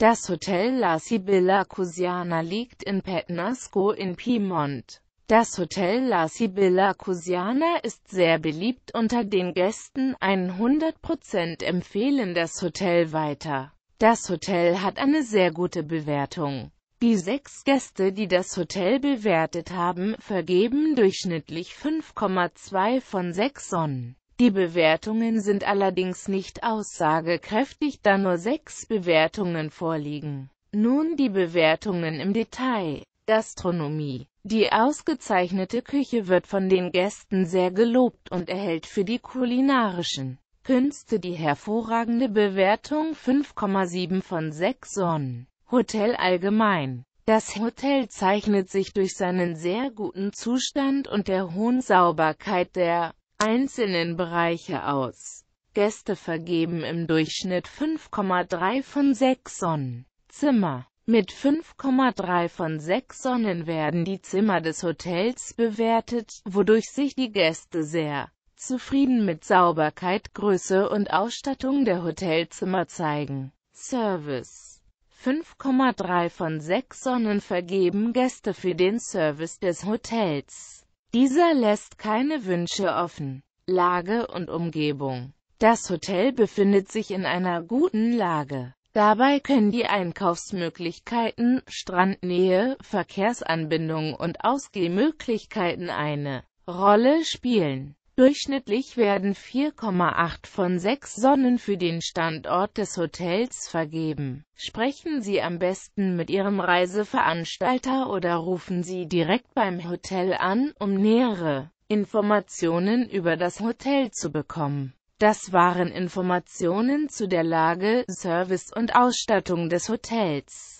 Das Hotel La Sibilla Cusiana liegt in Petnasco in Piemont. Das Hotel La Sibilla Cusiana ist sehr beliebt unter den Gästen, 100% empfehlen das Hotel weiter. Das Hotel hat eine sehr gute Bewertung. Die sechs Gäste, die das Hotel bewertet haben, vergeben durchschnittlich 5,2 von 6 Sonnen. Die Bewertungen sind allerdings nicht aussagekräftig, da nur sechs Bewertungen vorliegen. Nun die Bewertungen im Detail. Gastronomie. Die ausgezeichnete Küche wird von den Gästen sehr gelobt und erhält für die kulinarischen Künste die hervorragende Bewertung 5,7 von 6 Sonnen. Hotel allgemein. Das Hotel zeichnet sich durch seinen sehr guten Zustand und der hohen Sauberkeit der einzelnen Bereiche aus. Gäste vergeben im Durchschnitt 5,3 von 6 Sonnen. Zimmer mit 5,3 von 6 Sonnen werden die Zimmer des Hotels bewertet, wodurch sich die Gäste sehr zufrieden mit Sauberkeit, Größe und Ausstattung der Hotelzimmer zeigen. Service 5,3 von 6 Sonnen vergeben Gäste für den Service des Hotels. Dieser lässt keine Wünsche offen. Lage und Umgebung Das Hotel befindet sich in einer guten Lage. Dabei können die Einkaufsmöglichkeiten, Strandnähe, Verkehrsanbindung und Ausgehmöglichkeiten eine Rolle spielen. Durchschnittlich werden 4,8 von 6 Sonnen für den Standort des Hotels vergeben. Sprechen Sie am besten mit Ihrem Reiseveranstalter oder rufen Sie direkt beim Hotel an, um nähere Informationen über das Hotel zu bekommen. Das waren Informationen zu der Lage, Service und Ausstattung des Hotels.